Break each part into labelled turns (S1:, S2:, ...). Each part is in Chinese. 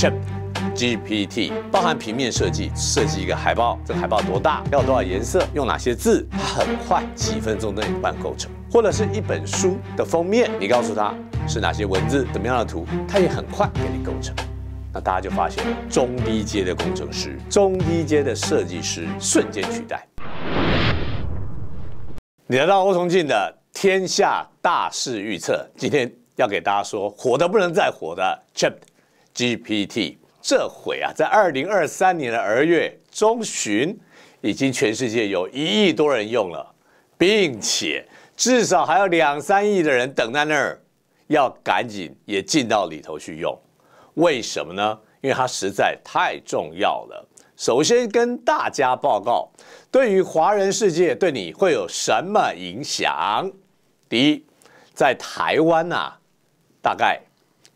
S1: Chat GPT 包含平面设计，设计一个海报，这个海报多大，要多少颜色，用哪些字，它很快几分钟内办构成，或者是一本书的封面，你告诉它是哪些文字，怎么样的图，它也很快给你构成。那大家就发现，中低阶的工程师，中低阶的设计师，瞬间取代。你来到欧崇进的天下大事预测，今天要给大家说火的不能再火的，Chat。GPT 这回啊，在二零二三年的二月中旬，已经全世界有一亿多人用了，并且至少还有两三亿的人等在那儿，要赶紧也进到里头去用。为什么呢？因为它实在太重要了。首先跟大家报告，对于华人世界对你会有什么影响？第一，在台湾呐，大概。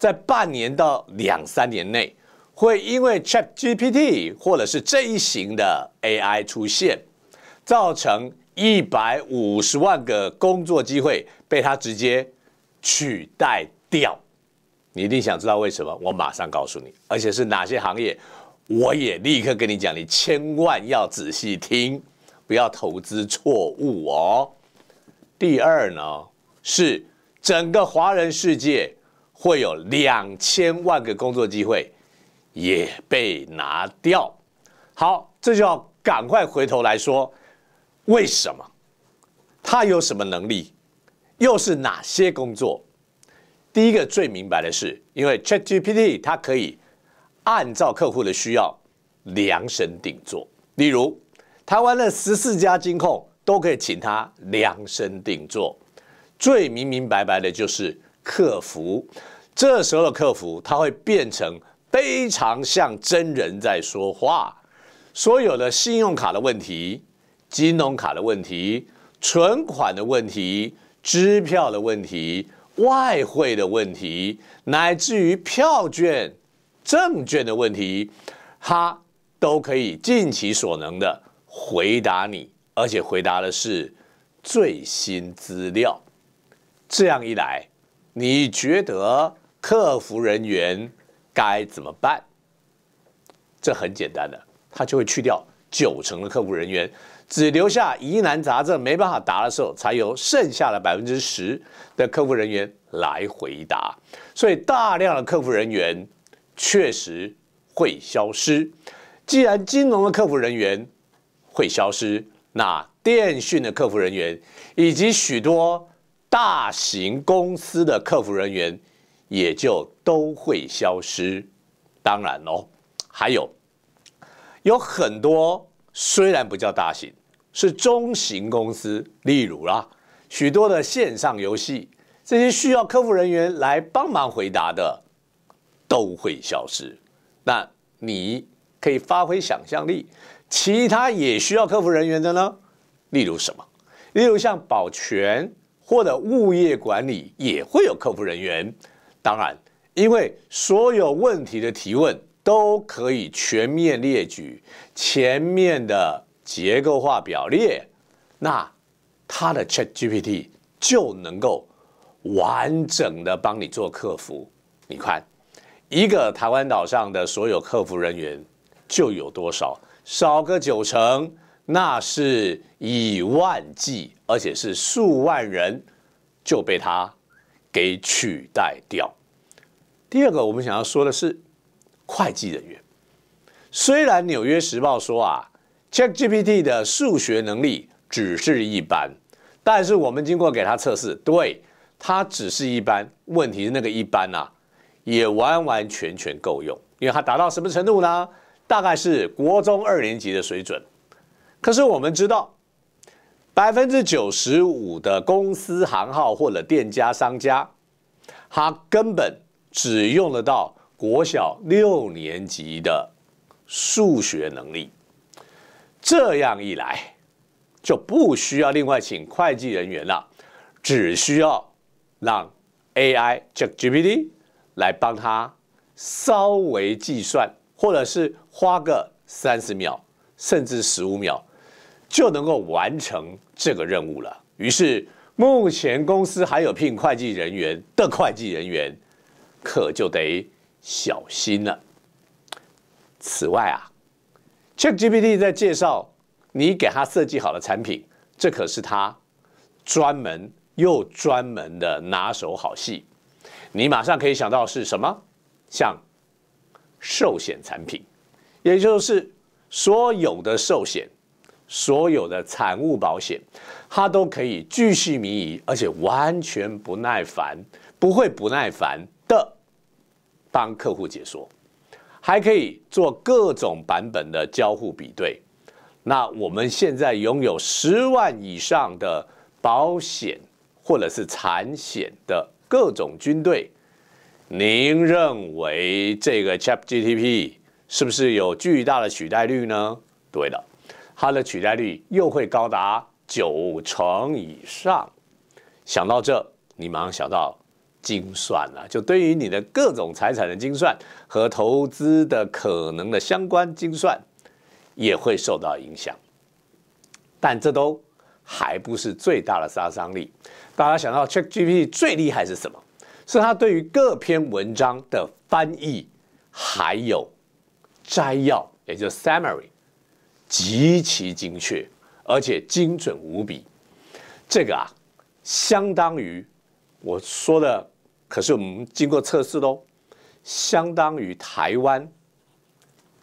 S1: 在半年到两三年内，会因为 Chat GPT 或者是这一型的 AI 出现，造成一百五十万个工作机会被它直接取代掉。你一定想知道为什么？我马上告诉你，而且是哪些行业，我也立刻跟你讲，你千万要仔细听，不要投资错误哦。第二呢，是整个华人世界。会有两千万个工作机会也被拿掉。好，这就要赶快回头来说，为什么他有什么能力，又是哪些工作？第一个最明白的是，因为 ChatGPT 它可以按照客户的需要量身定做。例如，台湾的十四家金控都可以请他量身定做。最明明白白的就是。客服，这时候的客服他会变成非常像真人在说话。所有的信用卡的问题、金融卡的问题、存款的问题、支票的问题、外汇的问题，乃至于票券、证券的问题，他都可以尽其所能的回答你，而且回答的是最新资料。这样一来。你觉得客服人员该怎么办？这很简单的，他就会去掉九成的客服人员，只留下疑难杂症没办法答的时候，才由剩下的百分之十的客服人员来回答。所以大量的客服人员确实会消失。既然金融的客服人员会消失，那电讯的客服人员以及许多。大型公司的客服人员也就都会消失。当然哦，还有有很多虽然不叫大型，是中型公司，例如啦，许多的线上游戏，这些需要客服人员来帮忙回答的都会消失。那你可以发挥想象力，其他也需要客服人员的呢？例如什么？例如像保全。或者物业管理也会有客服人员，当然，因为所有问题的提问都可以全面列举前面的结构化表列，那它的 Chat GPT 就能够完整的帮你做客服。你看，一个台湾岛上的所有客服人员就有多少？少个九成。那是以万计，而且是数万人就被它给取代掉。第二个，我们想要说的是，会计人员。虽然《纽约时报》说啊，ChatGPT 的数学能力只是一般，但是我们经过给它测试，对它只是一般。问题是那个一般呐，也完完全全够用，因为它达到什么程度呢？大概是国中二年级的水准。可是我们知道，百分之九十五的公司行号或者店家商家，他根本只用得到国小六年级的数学能力。这样一来，就不需要另外请会计人员了，只需要让 AI ChatGPT 来帮他稍微计算，或者是花个三十秒，甚至十五秒。就能够完成这个任务了。于是，目前公司还有聘会计人员的会计人员，可就得小心了。此外啊，ChatGPT 在介绍你给他设计好的产品，这可是他专门又专门的拿手好戏。你马上可以想到是什么？像寿险产品，也就是所有的寿险。所有的产物保险，它都可以继续迷遗，而且完全不耐烦，不会不耐烦的帮客户解说，还可以做各种版本的交互比对。那我们现在拥有十万以上的保险或者是产险的各种军队，您认为这个 Chat GTP 是不是有巨大的取代率呢？对的。它的取代率又会高达九成以上，想到这，你马上想到精算了，就对于你的各种财产的精算和投资的可能的相关精算也会受到影响。但这都还不是最大的杀伤力。大家想到 Chat GPT 最厉害是什么？是它对于各篇文章的翻译，还有摘要，也就是 summary。极其精确，而且精准无比。这个啊，相当于我说的，可是我们经过测试喽，相当于台湾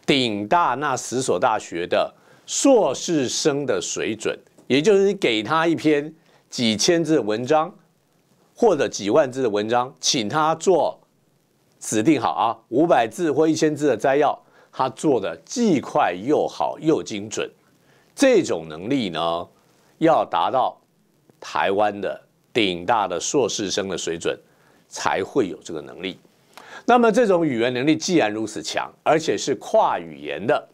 S1: 顶大那十所大学的硕士生的水准，也就是你给他一篇几千字的文章或者几万字的文章，请他做指定好啊，五百字或一千字的摘要。他做的既快又好又精准，这种能力呢，要达到台湾的顶大的硕士生的水准，才会有这个能力。那么这种语言能力既然如此强，而且是跨语言的，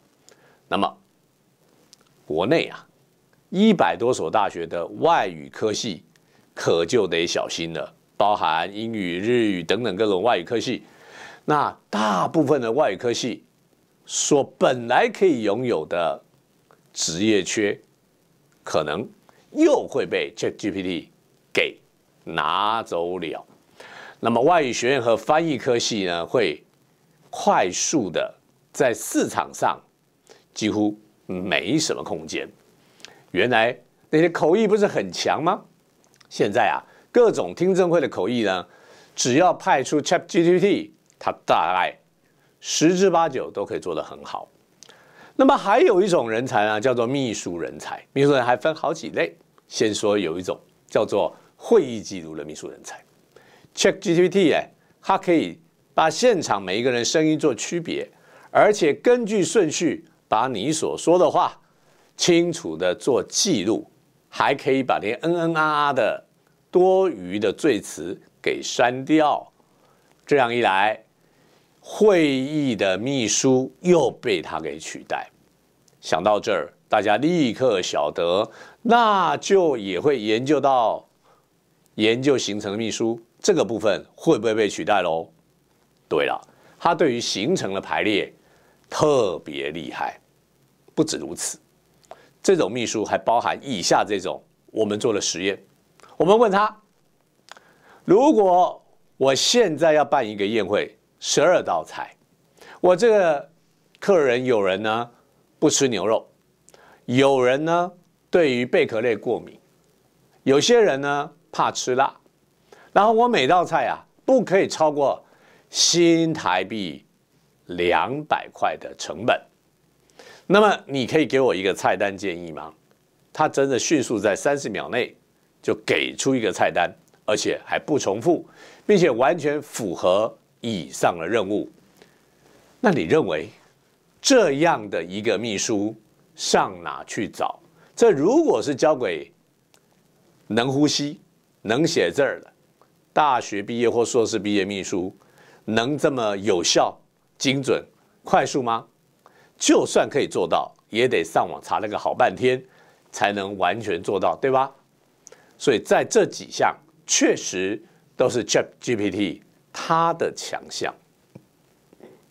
S1: 那么国内啊，一百多所大学的外语科系可就得小心了，包含英语、日语等等各种外语科系。那大部分的外语科系。所本来可以拥有的职业缺，可能又会被 ChatGPT 给拿走了。那么外语学院和翻译科系呢，会快速的在市场上几乎没什么空间。原来那些口译不是很强吗？现在啊，各种听证会的口译呢，只要派出 ChatGPT，它大概。十之八九都可以做得很好。那么还有一种人才呢，叫做秘书人才。秘书人才分好几类，先说有一种叫做会议记录的秘书人才。Check GPT 哎，它可以把现场每一个人声音做区别，而且根据顺序把你所说的话清楚的做记录，还可以把那些嗯嗯啊啊的多余的罪词给删掉。这样一来。会议的秘书又被他给取代。想到这儿，大家立刻晓得，那就也会研究到研究形成的秘书这个部分会不会被取代喽？对了，他对于形成的排列特别厉害。不止如此，这种秘书还包含以下这种。我们做了实验，我们问他：如果我现在要办一个宴会？十二道菜，我这个客人有人呢不吃牛肉，有人呢对于贝壳类过敏，有些人呢怕吃辣，然后我每道菜啊不可以超过新台币两百块的成本，那么你可以给我一个菜单建议吗？他真的迅速在三十秒内就给出一个菜单，而且还不重复，并且完全符合。以上的任务，那你认为这样的一个秘书上哪去找？这如果是交给能呼吸、能写字儿的大学毕业或硕士毕业秘书，能这么有效、精准、快速吗？就算可以做到，也得上网查了个好半天，才能完全做到，对吧？所以在这几项，确实都是 ChatGPT。他的强项，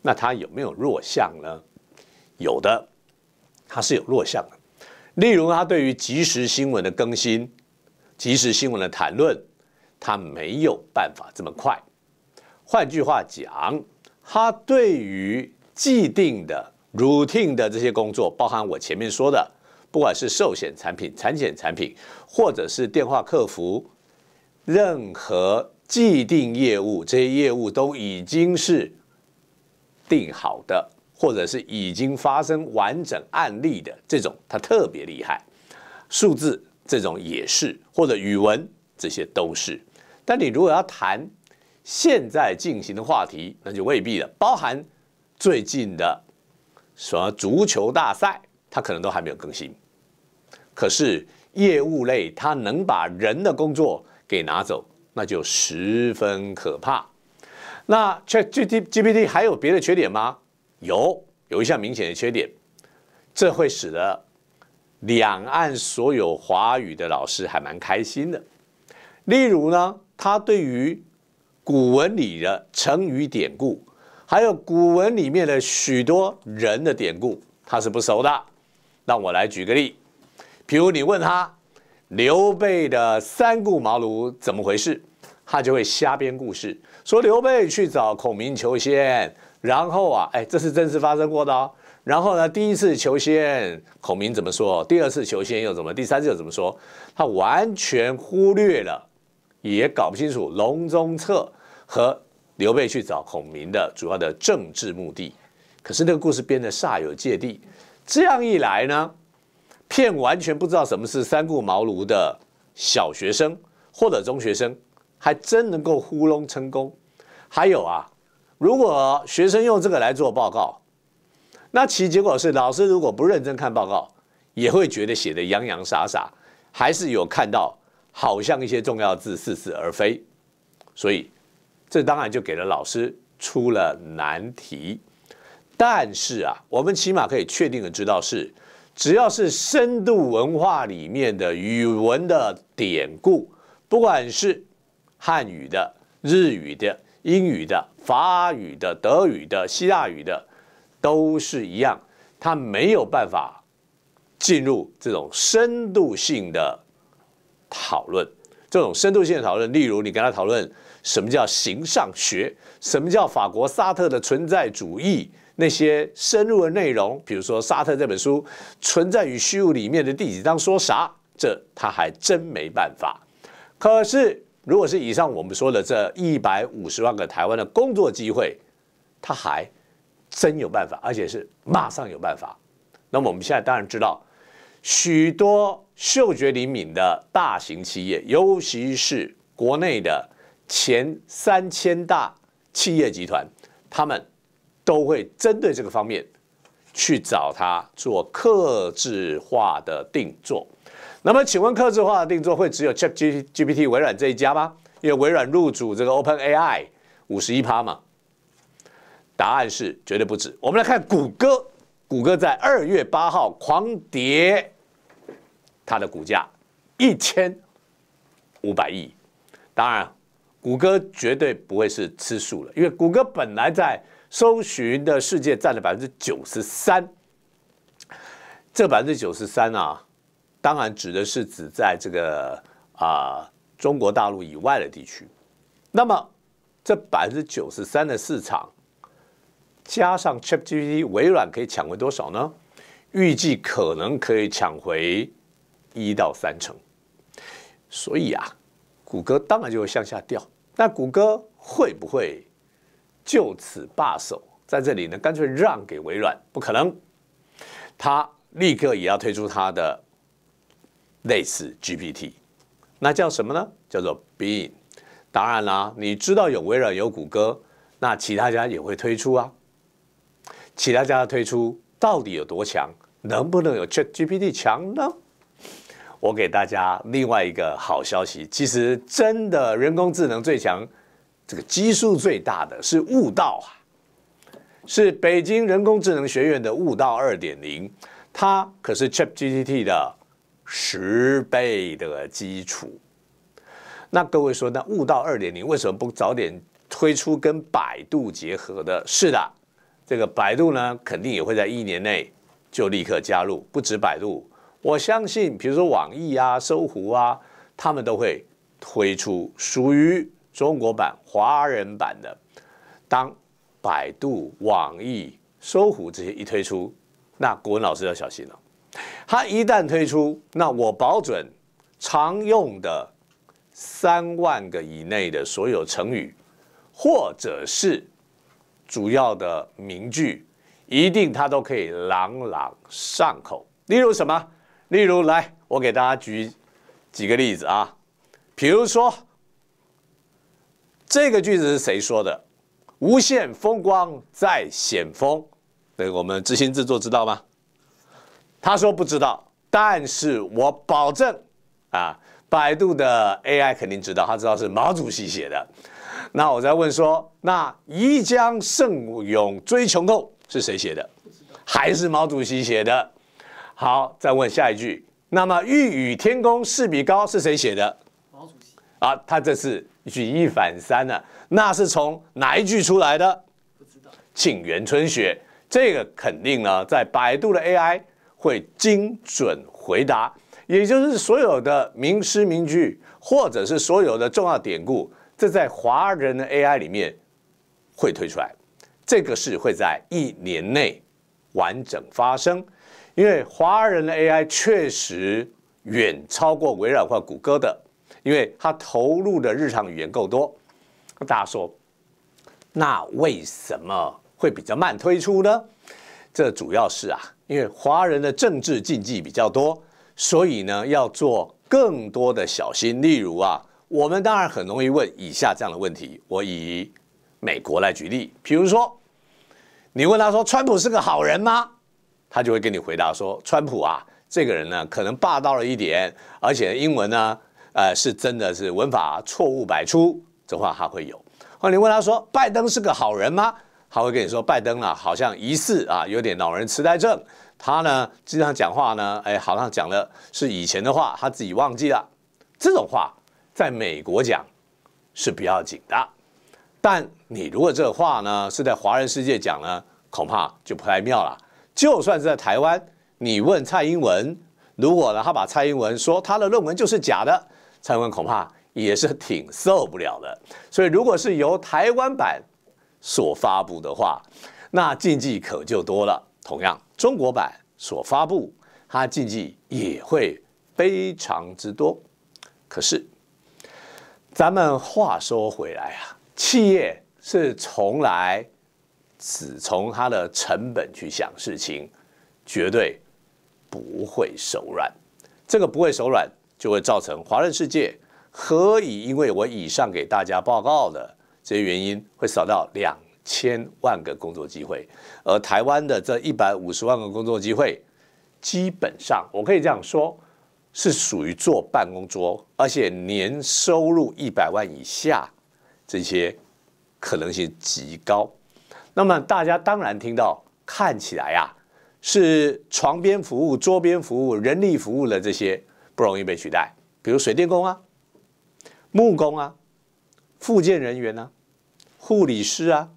S1: 那他有没有弱项呢？有的，他是有弱项的。例如，他对于即时新闻的更新、即时新闻的谈论，他没有办法这么快。换句话讲，他对于既定的、routine 的这些工作，包含我前面说的，不管是寿险产品、产险产品，或者是电话客服，任何。既定业务，这些业务都已经是定好的，或者是已经发生完整案例的这种，它特别厉害。数字这种也是，或者语文这些都是。但你如果要谈现在进行的话题，那就未必了。包含最近的什么足球大赛，它可能都还没有更新。可是业务类，它能把人的工作给拿走。那就十分可怕。那 Chat G T G P T 还有别的缺点吗？有，有一项明显的缺点，这会使得两岸所有华语的老师还蛮开心的。例如呢，他对于古文里的成语典故，还有古文里面的许多人的典故，他是不熟的。那我来举个例，比如你问他刘备的三顾茅庐怎么回事？他就会瞎编故事，说刘备去找孔明求仙，然后啊，哎，这是真实发生过的。哦。然后呢，第一次求仙，孔明怎么说？第二次求仙又怎么？第三次又怎么说？他完全忽略了，也搞不清楚《隆中策》和刘备去找孔明的主要的政治目的。可是那个故事编得煞有介蒂，这样一来呢，骗完全不知道什么是三顾茅庐的小学生或者中学生。还真能够糊弄成功。还有啊，如果学生用这个来做报告，那其结果是老师如果不认真看报告，也会觉得写的洋洋洒洒，还是有看到好像一些重要字似是而非。所以这当然就给了老师出了难题。但是啊，我们起码可以确定的知道是，只要是深度文化里面的语文的典故，不管是汉语的、日语的、英语的、法语的、德语的、希腊语的，都是一样，他没有办法进入这种深度性的讨论。这种深度性的讨论，例如你跟他讨论什么叫形上学，什么叫法国沙特的存在主义，那些深入的内容，比如说沙特这本书《存在与虚无》里面的第几章说啥，这他还真没办法。可是。如果是以上我们说的这一百五十万个台湾的工作机会，他还真有办法，而且是马上有办法。那么我们现在当然知道，许多嗅觉灵敏的大型企业，尤其是国内的前三千大企业集团，他们都会针对这个方面去找他做克制化的定做。那么，请问客制化的定做会只有 Chat G GPT 微软这一家吗？因为微软入主这个 Open AI 五十一趴嘛。答案是绝对不止。我们来看谷歌，谷歌在二月八号狂跌，它的股价一千五百亿。当然，谷歌绝对不会是吃素了，因为谷歌本来在搜寻的世界占了百分之九十三，这百分之九十三啊。当然指的是指在这个啊中国大陆以外的地区，那么这百分之九十三的市场加上 Chip G P T，微软可以抢回多少呢？预计可能可以抢回一到三成，所以啊，谷歌当然就会向下掉。那谷歌会不会就此罢手，在这里呢？干脆让给微软？不可能，他立刻也要推出他的。类似 GPT，那叫什么呢？叫做 Bean。当然啦，你知道有微软有谷歌，那其他家也会推出啊。其他家的推出到底有多强？能不能有 ChatGPT 强呢？我给大家另外一个好消息，其实真的人工智能最强，这个基数最大的是悟道啊，是北京人工智能学院的悟道2.0，它可是 ChatGPT 的。十倍的基础，那各位说，那悟道二点零为什么不早点推出跟百度结合的？是的，这个百度呢，肯定也会在一年内就立刻加入。不止百度，我相信，比如说网易啊、搜狐啊，他们都会推出属于中国版、华人版的。当百度、网易、搜狐这些一推出，那国文老师要小心了。它一旦推出，那我保准常用的三万个以内的所有成语，或者是主要的名句，一定它都可以朗朗上口。例如什么？例如来，我给大家举几个例子啊。比如说这个句子是谁说的？“无限风光在险峰。”对，我们知心制作知道吗？他说不知道，但是我保证，啊，百度的 AI 肯定知道，他知道是毛主席写的。那我再问说，那“一江胜勇追穷寇”是谁写的？还是毛主席写的？好，再问下一句，那么“欲与天公试比高”是谁写的？毛主席。啊，他这是举一反三了，那是从哪一句出来的？不知道。《沁园春·雪》这个肯定呢，在百度的 AI。会精准回答，也就是所有的名诗名句，或者是所有的重要典故，这在华人的 AI 里面会推出来。这个是会在一年内完整发生，因为华人的 AI 确实远超过微软或谷歌的，因为它投入的日常语言够多。大家说，那为什么会比较慢推出呢？这主要是啊，因为华人的政治禁忌比较多，所以呢要做更多的小心。例如啊，我们当然很容易问以下这样的问题：我以美国来举例，比如说，你问他说“川普是个好人吗”，他就会跟你回答说“川普啊，这个人呢可能霸道了一点，而且英文呢，呃，是真的是文法错误百出，这话他会有。或你问他说“拜登是个好人吗”。他会跟你说，拜登啊，好像疑似啊，有点老人痴呆症。他呢，经常讲话呢，哎，好像讲的是以前的话，他自己忘记了。这种话在美国讲是不要紧的，但你如果这话呢是在华人世界讲呢，恐怕就不太妙了。就算是在台湾，你问蔡英文，如果呢他把蔡英文说他的论文就是假的，蔡英文恐怕也是挺受不了的。所以如果是由台湾版，所发布的话，那禁忌可就多了。同样，中国版所发布，它禁忌也会非常之多。可是，咱们话说回来啊，企业是从来只从它的成本去想事情，绝对不会手软。这个不会手软，就会造成华润世界何以？因为我以上给大家报告的。这些原因会少到两千万个工作机会，而台湾的这一百五十万个工作机会，基本上我可以这样说，是属于坐办公桌，而且年收入一百万以下，这些可能性极高。那么大家当然听到，看起来啊，是床边服务、桌边服务、人力服务的这些不容易被取代，比如水电工啊、木工啊、复建人员呢。护理师啊，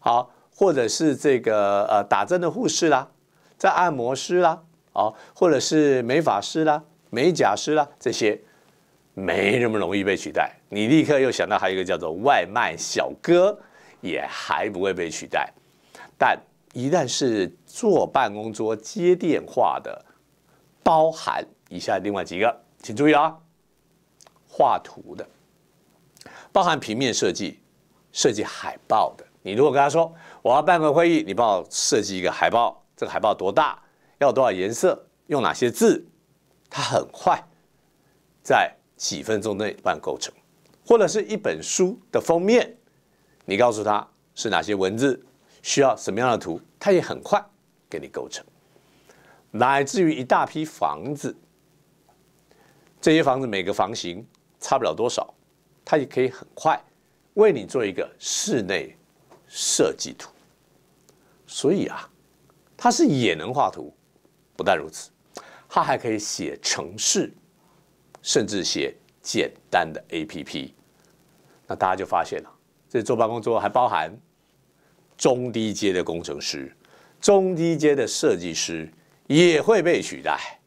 S1: 好，或者是这个呃打针的护士啦，在按摩师啦，哦，或者是美发师啦、美甲师啦，这些没那么容易被取代。你立刻又想到还有一个叫做外卖小哥，也还不会被取代。但一旦是坐办公桌接电话的，包含以下另外几个，请注意啊，画图的，包含平面设计。设计海报的，你如果跟他说我要办个会议，你帮我设计一个海报，这个海报多大，要多少颜色，用哪些字，他很快，在几分钟内办构成。或者是一本书的封面，你告诉他是哪些文字，需要什么样的图，他也很快给你构成。乃至于一大批房子，这些房子每个房型差不了多少，他也可以很快。为你做一个室内设计图，所以啊，它是也能画图，不但如此，它还可以写程式，甚至写简单的 A P P。那大家就发现了，这做办公桌还包含中低阶的工程师、中低阶的设计师也会被取代。